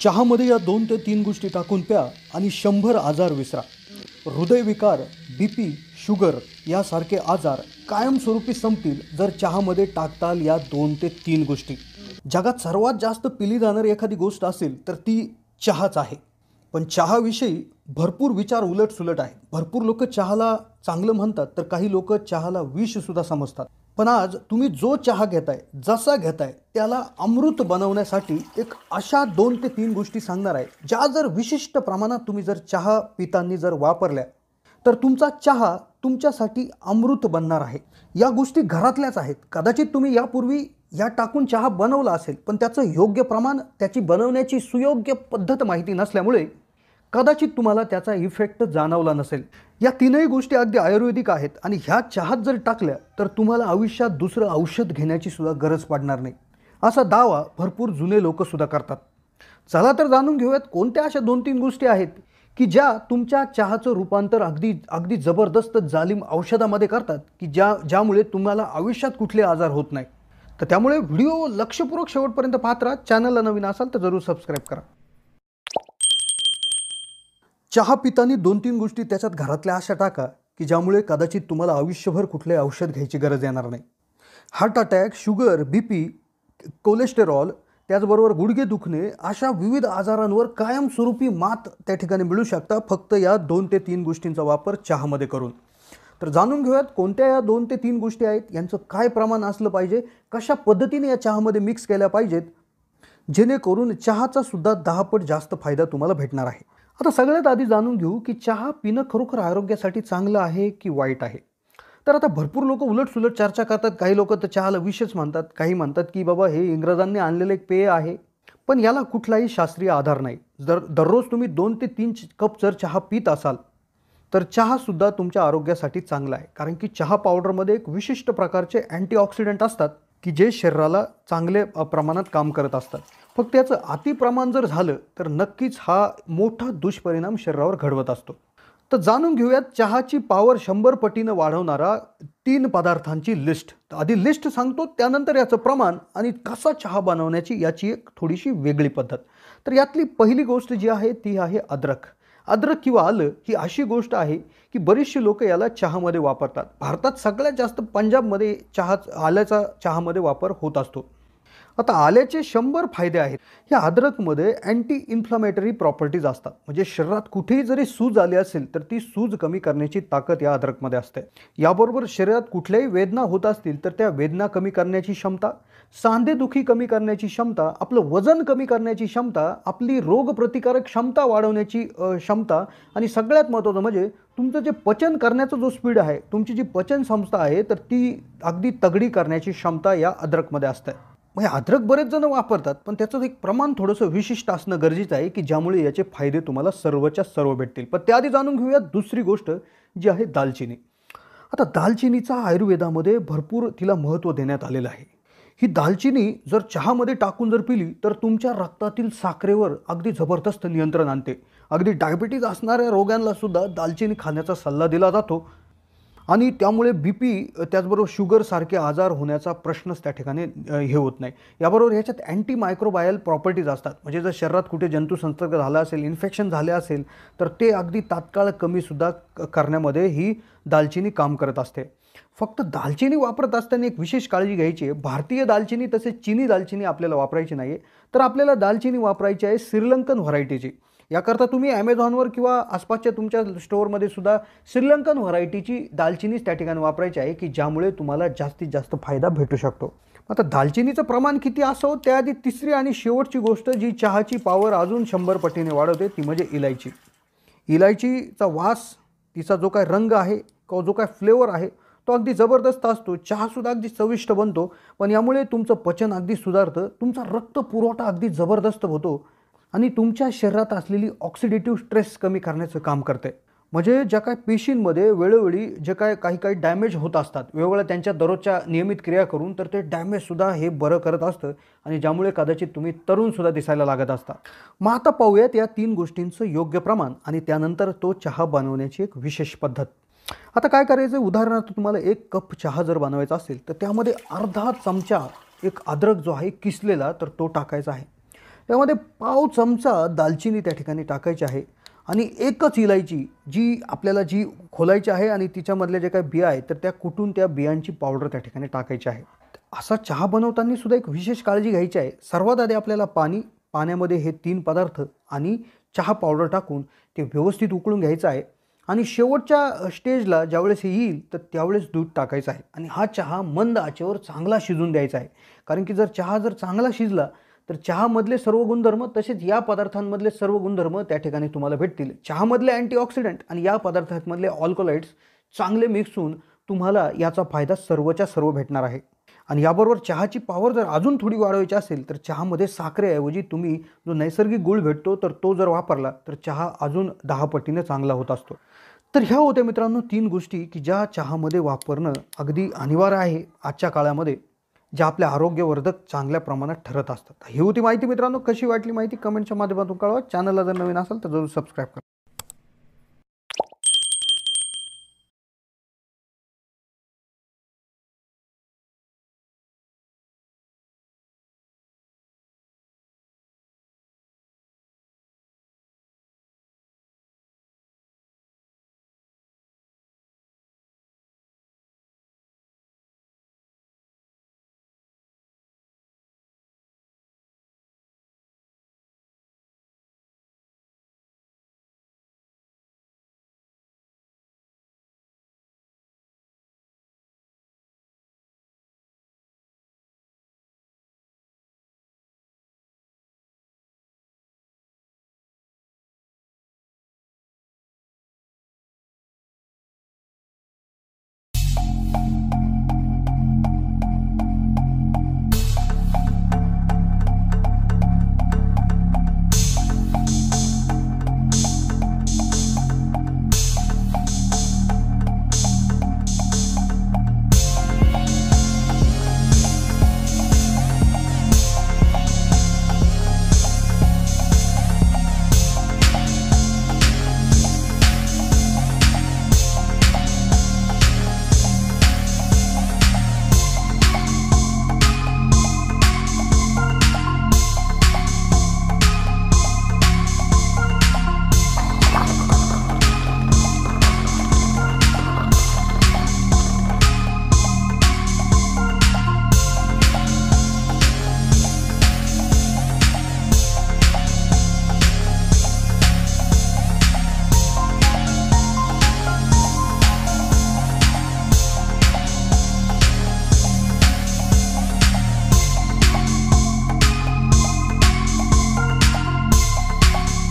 चहामध्ये या दोन ते तीन गोष्टी टाकून प्या आणि शंभर आजार विसरा हृदयविकार बी पी शुगर यासारखे आजार कायमस्वरूपी संपतील जर चहामध्ये टाकताल या दोन ते तीन गोष्टी जगात सर्वात जास्त पिली जाणारी एखादी गोष्ट असेल तर ती चहाच आहे पण चहाविषयी भरपूर विचार उलटसुलट आहे भरपूर लोक चहाला चांगलं म्हणतात तर काही लोक चहाला विषसुद्धा समजतात पण आज तुम्ही जो चहा घेताय जसा घेताय त्याला अमृत बनवण्यासाठी एक अशा दोन ते तीन गोष्टी सांगणार आहे ज्या जर विशिष्ट प्रमाणात तुम्ही जर चहा पितांनी जर वापरल्या तर तुमचा चहा तुमच्यासाठी अमृत बनणार आहे या गोष्टी घरातल्याच आहेत कदाचित तुम्ही यापूर्वी या टाकून चहा बनवला असेल पण त्याचं योग्य प्रमाण त्याची बनवण्याची सुयोग्य पद्धत माहिती नसल्यामुळे कदाचित तुम्हाला त्याचा इफेक्ट जाणवला नसेल या तीनही गोष्टी अगदी आयुर्वेदिक आहेत आणि ह्या चहात जर टाकल्या तर तुम्हाला आयुष्यात दुसरं औषध घेण्याची सुद्धा गरज पडणार नाही असा दावा भरपूर जुने लोकसुद्धा करतात चला तर जाणून घेऊयात कोणत्या अशा दोन तीन गोष्टी आहेत की ज्या तुमच्या चहाचं रूपांतर अगदी अगदी जबरदस्त जालिम औषधामध्ये करतात की ज्या ज्यामुळे तुम्हाला आयुष्यात कुठले आजार होत नाही तर त्यामुळे व्हिडिओ लक्षपूर्वक शेवटपर्यंत पाहत राहा चॅनलला नवीन असाल तर जरूर सबस्क्राईब करा चहा पितानी दोन तीन गोष्टी त्याच्यात घरातल्या अशा टाका की ज्यामुळे कदाचित तुम्हाला आयुष्यभर कुठले औषध घ्यायची गरज येणार नाही heart attack sugar B P cholesterol त्याचबरोबर गुडघे दुखणे अशा विविध आजारांवर कायमस्वरूपी मात त्या ठिकाणी मिळू शकता फक्त या दोन ते तीन गोष्टींचा वापर चहामध्ये करून तर जाणून घेऊयात कोणत्या या दोन ते तीन गोष्टी आहेत यांचं काय प्रमाण असलं पाहिजे कशा पद्धतीने या चहामध्ये मिक्स केल्या पाहिजेत जेणेकरून चहाचा सुद्धा दहापट जास्त फायदा तुम्हाला भेटणार आहे आता सगळ्यात आधी जाणून घेऊ की चहा पिणं खरोखर आरोग्यासाठी चांगलं आहे की वाईट आहे तर आता भरपूर लोक उलटसुलट चर्चा करतात काही लोक तर चहाला विषच मानतात काही म्हणतात की बाबा हे इंग्रजांनी आणलेलं एक पेय आहे पण याला कुठलाही शास्त्रीय आधार नाही जर दररोज तुम्ही दोन ते तीन कप जर चहा पित असाल तर चहासुद्धा तुमच्या आरोग्यासाठी चांगला आहे कारण की चहा पावडरमध्ये एक विशिष्ट प्रकारचे अँटीऑक्सिडंट असतात की जे शरीराला चांगले प्रमाणात काम करत असतात फक्त याचं अतिप्रमाण जर झालं तर नक्कीच हा मोठा दुष्परिणाम शरीरावर घडवत असतो तर जाणून घेऊयात चहाची पावर शंभर पटीनं वाढवणारा तीन पदार्थांची लिस्ट आधी लिस्ट सांगतो त्यानंतर याचं प्रमाण आणि कसा चहा बनवण्याची याची एक थोडीशी वेगळी पद्धत तर यातली पहिली गोष्ट जी आहे ती आहे अद्रक अद्रक किंवा आलं ही अशी गोष्ट आहे की बरीचशी लोक याला चहामध्ये वापरतात भारतात सगळ्यात जास्त पंजाबमध्ये चहा आल्याचा चहामध्ये वापर होत असतो आता आल्याचे शंभर फायदे आहेत या अद्रकमध्ये अँटी इन्फ्लमेटरी प्रॉपर्टीज असतात म्हणजे शरीरात कुठेही जरी सूज आली असेल तर ती सूज कमी करण्याची ताकद या अद्रकमध्ये असते याबरोबर शरीरात कुठल्याही वेदना होत असतील तर त्या वेदना कमी करण्याची क्षमता सांधेदुखी कमी करण्याची क्षमता आपलं वजन कमी करण्याची क्षमता आपली रोगप्रतिकारक क्षमता वाढवण्याची क्षमता आणि सगळ्यात महत्त्वाचं म्हणजे तुमचं जे पचन करण्याचं जो स्पीड आहे तुमची जी पचन संस्था आहे तर ती अगदी तगडी करण्याची क्षमता या अद्रकमध्ये असते मग हे अद्रक बरेच जण वापरतात पण त्याचं एक प्रमाण थोडंसं विशिष्ट असणं गरजेचं आहे की ज्यामुळे याचे फायदे तुम्हाला सर्वच्या सर्व भेटतील पण त्याआधी जाणून घेऊया दुसरी गोष्ट जी आहे दालचिनी आता दालचिनीचा आयुर्वेदामध्ये भरपूर तिला महत्त्व देण्यात आलेलं आहे ही दालचिनी जर चहामध्ये टाकून जर पिली तर तुमच्या रक्तातील साखरेवर अगदी जबरदस्त नियंत्रण आणते अगदी डायबिटीज असणाऱ्या सुद्धा दालचिनी खाण्याचा सल्ला दिला जातो आणि त्यामुळे बी पी त्याचबरोबर शुगरसारखे आजार होण्याचा प्रश्नच त्या ठिकाणी हे होत नाही याबरोबर ह्याच्यात अँटी मायक्रोबायल प्रॉपर्टीज असतात म्हणजे जर शरीरात कुठे जंतुसंसर्ग झाला असेल इन्फेक्शन झाले असेल तर ते अगदी तात्काळ कमीसुद्धा करण्यामध्ये ही दालचिनी काम करत असते फक्त दालचिनी वापरत असताना एक विशेष काळजी घ्यायची आहे भारतीय दालचिनी तसेच चिनी दालचिनी आपल्याला वापरायची नाही आहे तर आपल्याला दालचिनी वापरायची आहे श्रीलंकन व्हरायटीची याकरता तुम्ही ॲमेझॉनवर किंवा आसपासच्या तुमच्या स्टोअरमध्ये सुद्धा श्रीलंकन व्हरायटीची दालचिनीच त्या ठिकाणी वापरायची आहे की ज्यामुळे तुम्हाला जास्तीत जास्त फायदा भेटू शकतो आता दालचिनीचं प्रमाण किती असो त्याआधी तिसरी आणि शेवटची गोष्ट जी चहाची पावर अजून शंभर पटीने वाढवते ती म्हणजे इलायची इलायचीचा वास तिचा जो काय रंग आहे किंवा जो काय फ्लेवर आहे तो अगदी जबरदस्त असतो चहासुद्धा अगदी चविष्ट बनतो पण यामुळे तुमचं पचन अगदी सुधारतं तुमचा रक्त पुरवठा अगदी जबरदस्त होतो आणि तुमच्या शरीरात असलेली ऑक्सिडेटिव्ह स्ट्रेस कमी करण्याचं काम करते म्हणजे ज्या काय पेशींमध्ये वेळोवेळी जे काय काही काही डॅमेज होत असतात वेगवेगळ्या त्यांच्या दररोजच्या नियमित क्रिया करून तर ते डॅमेजसुद्धा हे बरं करत असतं आणि ज्यामुळे कदाचित तुम्ही तरुणसुद्धा दिसायला लागत असता मग आता पाहूयात या तीन गोष्टींचं योग्य प्रमाण आणि त्यानंतर तो चहा बनवण्याची एक विशेष पद्धत आता काय करायचं उदाहरणार्थ तुम्हाला एक कप चहा जर बनवायचा असेल तर त्यामध्ये अर्धा चमचा एक अद्रक जो आहे किसलेला तर तो टाकायचा आहे त्यामध्ये पाव चमचा दालचिनी त्या ठिकाणी टाकायची आहे आणि एकच इलायची जी आपल्याला जी खोलायची आहे आणि तिच्यामधल्या ज्या काही बिया आहेत तर त्या कुठून त्या बियांची पावडर त्या ठिकाणी टाकायची आहे असा चहा बनवताना सुद्धा एक विशेष काळजी घ्यायची आहे सर्वात आधी आपल्याला पाणी पाण्यामध्ये हे तीन पदार्थ आणि चहा पावडर टाकून ते व्यवस्थित उकळून घ्यायचं आहे आणि शेवटच्या स्टेजला ज्यावेळेस हे येईल तर त्यावेळेस दूध टाकायचं आहे आणि हा चहा मंद आचेवर चांगला शिजून द्यायचा आहे कारण की जर चहा जर चांगला शिजला तर चहामधले सर्व गुणधर्म तसेच या पदार्थांमधले सर्व गुणधर्म त्या ठिकाणी तुम्हाला भेटतील चहामधले अँटीऑक्सिडंट आणि या पदार्थांमधले ऑल्कोलाइट्स चांगले मिक्स होऊन तुम्हाला याचा फायदा सर्वच्या सर्व भेटणार आहे आणि याबरोबर चहाची पावर जर अजून थोडी वाढवायची असेल तर चहामध्ये साखरेऐवजी तुम्ही जो नैसर्गिक गुळ भेटतो तर तो जर वापरला तर चहा अजून दहा पटीने चांगला होत असतो तर ह्या होत्या मित्रांनो तीन गोष्टी की ज्या चहामध्ये वापरणं अगदी अनिवार्य आहे आजच्या काळामध्ये जे आपल्या आरोग्यवर्धक चांगल्या प्रमाणात ठरत असतात ही होती माहिती मित्रांनो कशी वाटली माहिती कमेंटच्या माध्यमातून कळवा चॅनलला जर नवीन असेल तर जरूर सबस्क्राईब करा